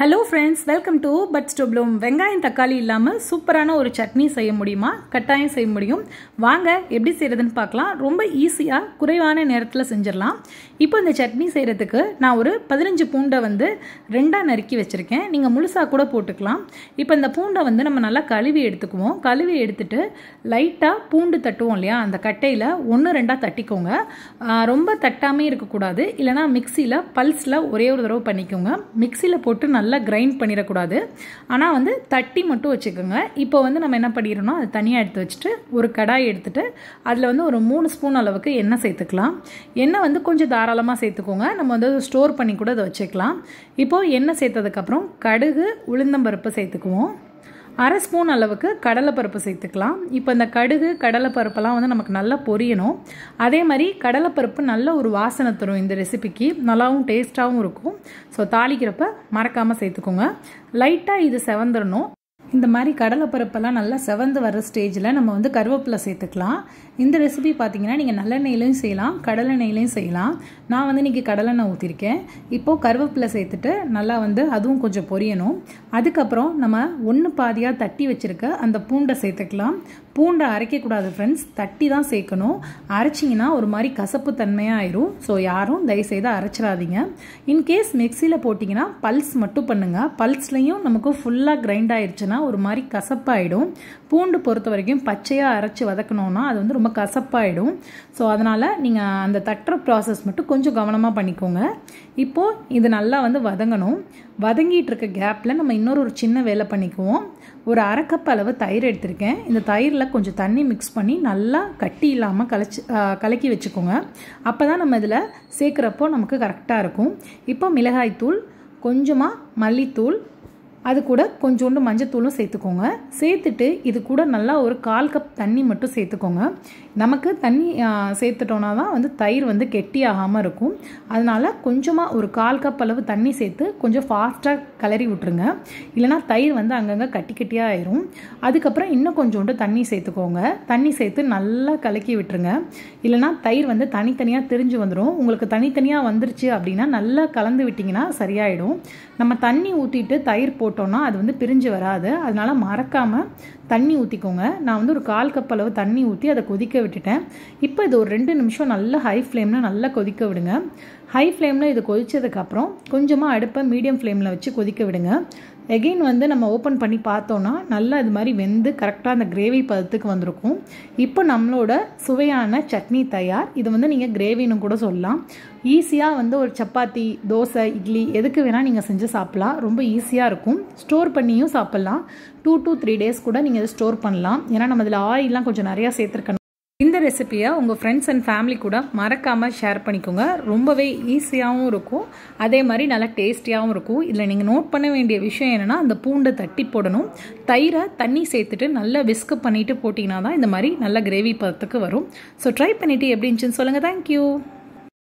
hello friends welcome to பட் ஸ்டோப்ளூம் வெங்காயம் தக்காளி இல்லாமல் சூப்பரான ஒரு சட்னி செய்ய முடியுமா கட்டாயம் செய்ய முடியும் வாங்க எப்படி செய்கிறதுன்னு பார்க்கலாம் ரொம்ப ஈஸியாக குறைவான நேரத்தில் செஞ்சிடலாம் இப்போ இந்த சட்னி செய்கிறதுக்கு நான் ஒரு பதினஞ்சு பூண்டை வந்து ரெண்டாக நறுக்கி வச்சுருக்கேன் நீங்கள் முழுசாக கூட போட்டுக்கலாம் இப்போ இந்த பூண்டை வந்து நம்ம நல்லா கழுவி எடுத்துக்குவோம் கழுவி எடுத்துட்டு லைட்டாக பூண்டு தட்டுவோம் இல்லையா அந்த கட்டையில் ஒன்று ரெண்டாக தட்டிக்கோங்க ரொம்ப தட்டாமே இருக்கக்கூடாது இல்லைனா மிக்சியில் பல்ஸில் ஒரே ஒரு தடவை பண்ணிக்கோங்க மிக்சியில் போட்டு நல்லா நல்லா கிரைண்ட் பண்ணிடக்கூடாது ஆனால் வந்து தட்டி மட்டும் வச்சுக்கோங்க இப்போ வந்து நம்ம என்ன பண்ணிடணும் அதை தனியாக எடுத்து வச்சுட்டு ஒரு கடாய் எடுத்துகிட்டு அதில் வந்து ஒரு மூணு ஸ்பூன் அளவுக்கு எண்ணெய் சேர்த்துக்கலாம் எண்ணெய் வந்து கொஞ்சம் தாராளமாக சேர்த்துக்கோங்க நம்ம வந்து ஸ்டோர் பண்ணி கூட அதை வச்சுக்கலாம் இப்போது எண்ணெய் சேர்த்ததுக்கப்புறம் கடுகு உளுந்தம்பருப்பு சேர்த்துக்குவோம் அரை ஸ்பூன் அளவுக்கு கடலைப்பருப்பு சேர்த்துக்கலாம் இப்போ இந்த கடுகு கடலைப்பருப்பெல்லாம் வந்து நமக்கு நல்லா பொரியணும் அதே மாதிரி கடலைப்பருப்பு நல்ல ஒரு வாசனை தரும் இந்த ரெசிபிக்கு நல்லாவும் டேஸ்ட்டாகவும் இருக்கும் ஸோ தாளிக்கிறப்ப மறக்காமல் சேர்த்துக்கோங்க லைட்டாக இது செவந்துடணும் இந்த மாதிரி கடலைப்பருப்பெல்லாம் நல்லா செவந்து வர ஸ்டேஜில் நம்ம வந்து கருவேப்பிலை சேர்த்துக்கலாம் இந்த ரெசிபி பார்த்திங்கன்னா நீங்கள் நல்லெண்ணெயிலையும் செய்யலாம் கடலெண்ணெயிலையும் செய்யலாம் நான் வந்து இன்றைக்கி கடலெண்ணெய் ஊற்றிருக்கேன் இப்போது கருவேப்பிலை சேர்த்துட்டு நல்லா வந்து அதுவும் கொஞ்சம் பொரியணும் அதுக்கப்புறம் நம்ம ஒன்று பாதியாக தட்டி வச்சுருக்க அந்த பூண்டை சேர்த்துக்கலாம் பூண்டை அரைக்கக்கூடாது ஃப்ரெண்ட்ஸ் தட்டி தான் சேர்க்கணும் அரைச்சிங்கன்னா ஒரு மாதிரி கசப்பு தன்மையாக ஆயிரும் ஸோ யாரும் தயவுசெய்து அரைச்சிடாதீங்க இன்கேஸ் மிக்சியில் போட்டிங்கன்னா பல்ஸ் மட்டும் பண்ணுங்கள் பல்ஸ்லேயும் நமக்கு ஃபுல்லாக கிரைண்ட் ஆயிடுச்சுன்னா ஒரு மாதிரி கசப்பாயிடும் பூண்டு பொறுத்த வரைக்கும் பச்சையாக அரைச்சி வதக்கணும்னா அது வந்து ரொம்ப கசப்பாயிடும் ஸோ அதனால் நீங்கள் அந்த தட்டுற ப்ராசஸ் மட்டும் கொஞ்சம் கவனமாக பண்ணிக்கோங்க இப்போது இது நல்லா வந்து வதங்கணும் வதங்கிட்டு இருக்க கேப்பில் நம்ம இன்னொரு ஒரு சின்ன வேலை பண்ணிக்குவோம் ஒரு அரைக்கப் அளவு தயிர் எடுத்திருக்கேன் இந்த தயிரில் கொஞ்சம் தண்ணி மிக்ஸ் பண்ணி நல்லா கட்டி இல்லாமல் கலைச்சி கலக்கி வச்சுக்கோங்க அப்போ தான் நம்ம இதில் சேர்க்குறப்போ நமக்கு கரெக்டாக இருக்கும் இப்போ மிளகாய்த்தூள் கொஞ்சமாக மல்லித்தூள் அது கூட கொஞ்சோண்டு மஞ்சத்தூளும் சேர்த்துக்கோங்க சேர்த்துட்டு இது கூட நல்லா ஒரு கால் கப் தண்ணி மட்டும் சேர்த்துக்கோங்க நமக்கு தண்ணி சேர்த்துட்டோன்னா தான் வந்து தயிர் வந்து கெட்டி ஆகாமல் இருக்கும் அதனால் கொஞ்சமாக ஒரு கால் கப் அளவு தண்ணி சேர்த்து கொஞ்சம் ஃபாஸ்ட்டாக கலரி விட்டுருங்க இல்லைனா தயிர் வந்து அங்கங்கே கட்டி கட்டியாக ஆயிரும் அதுக்கப்புறம் இன்னும் கொஞ்சோண்டு தண்ணி சேர்த்துக்கோங்க தண்ணி சேர்த்து நல்லா கலக்கி விட்டுருங்க இல்லைனா தயிர் வந்து தனித்தனியாக தெரிஞ்சு வந்துடும் உங்களுக்கு தனித்தனியாக வந்துருச்சு அப்படின்னா நல்லா கலந்து விட்டிங்கன்னா சரியாயிடும் நம்ம தண்ணி ஊற்றிட்டு தயிர் போட்டு போட்டோன்னா அது வந்து பிரிஞ்சு வராது அதனால் மறக்காமல் தண்ணி ஊற்றிக்கோங்க நான் வந்து ஒரு கால் கப் அளவு தண்ணி ஊற்றி அதை கொதிக்க விட்டுட்டேன் இப்போ இது ஒரு ரெண்டு நிமிஷம் நல்ல ஹை ஃப்ளேமில் நல்லா கொதிக்க விடுங்க ஹை ஃப்ளேமில் இது கொதித்ததுக்கப்புறம் கொஞ்சமாக அடுப்பை மீடியம் ஃப்ளேமில் வச்சு கொதிக்க விடுங்க எகெயின் வந்து நம்ம ஓப்பன் பண்ணி பார்த்தோன்னா நல்லா இது மாதிரி வெந்து கரெக்டாக அந்த கிரேவி பதத்துக்கு வந்திருக்கும் இப்போ நம்மளோட சுவையான சட்னி தயார் இது வந்து நீங்கள் கிரேவின்னு கூட சொல்லலாம் ஈஸியாக வந்து ஒரு சப்பாத்தி தோசை இட்லி எதுக்கு வேணால் நீங்கள் செஞ்சு சாப்பிட்லாம் ரொம்ப ஈஸியாக இருக்கும் ஸ்டோர் பண்ணியும் சாப்பிட்லாம் டூ டூ த்ரீ டேஸ் கூட நீங்கள் இதை ஸ்டோர் பண்ணலாம் ஏன்னா நம்ம இதில் ஆயிலெலாம் கொஞ்சம் நிறையா சேர்த்துருக்கணும் இந்த ரெசிப்பியை உங்கள் ஃப்ரெண்ட்ஸ் அண்ட் ஃபேமிலி கூட மறக்காமல் ஷேர் பண்ணிக்கோங்க ரொம்பவே ஈஸியாகவும் இருக்கும் அதே மாதிரி நல்லா டேஸ்டியாகவும் இருக்கும் இதில் நீங்கள் நோட் பண்ண வேண்டிய விஷயம் என்னென்னா அந்த பூண்டை தட்டி போடணும் தயிரை தண்ணி சேர்த்துட்டு நல்லா விஸ்க் பண்ணிவிட்டு போட்டிங்கன்னா தான் இந்த மாதிரி நல்ல கிரேவி பதத்துக்கு வரும் ஸோ ட்ரை பண்ணிவிட்டு எப்படி இருந்துச்சுன்னு சொல்லுங்கள் தேங்க்யூ